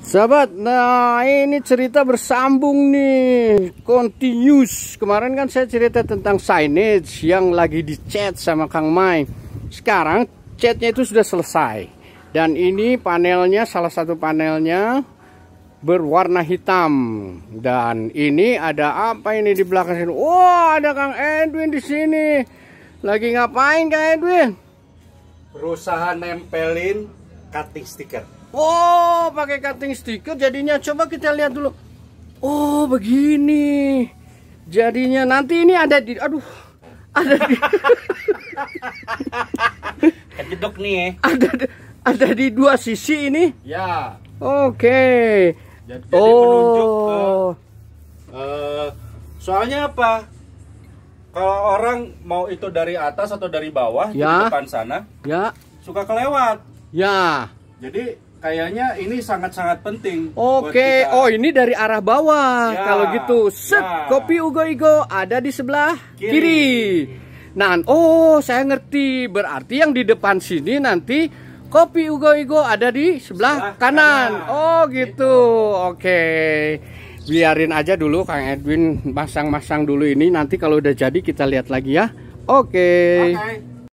Sahabat, nah ini cerita bersambung nih, continuous. Kemarin kan saya cerita tentang signage yang lagi dicat sama Kang Mai. Sekarang catnya itu sudah selesai. Dan ini panelnya, salah satu panelnya berwarna hitam. Dan ini ada apa ini di belakang sini? Wah, oh, ada Kang Edwin di sini. Lagi ngapain Kang Edwin? Berusaha nempelin cutting stiker. Oh, pakai cutting stiker jadinya. Coba kita lihat dulu. Oh, begini. Jadinya nanti ini ada di aduh. Ada di Kejedok kan nih. Eh. Ada ada di dua sisi ini. Ya. Oke. Okay. Jadi, jadi oh. uh, soalnya apa? Kalau orang mau itu dari atas atau dari bawah ya. di depan sana, ya. suka kelewat. Ya. Jadi kayaknya ini sangat-sangat penting. Oke, oh ini dari arah bawah. Ya. Kalau gitu, set ya. kopi Ugo Igo ada di sebelah kiri. kiri. Nah, oh saya ngerti. Berarti yang di depan sini nanti kopi Ugo Igo ada di sebelah, sebelah kanan. kanan. Oh gitu. gitu. Oke. Biarin aja dulu Kang Edwin masang-masang dulu ini. Nanti kalau udah jadi kita lihat lagi ya. Oke. Okay. Okay.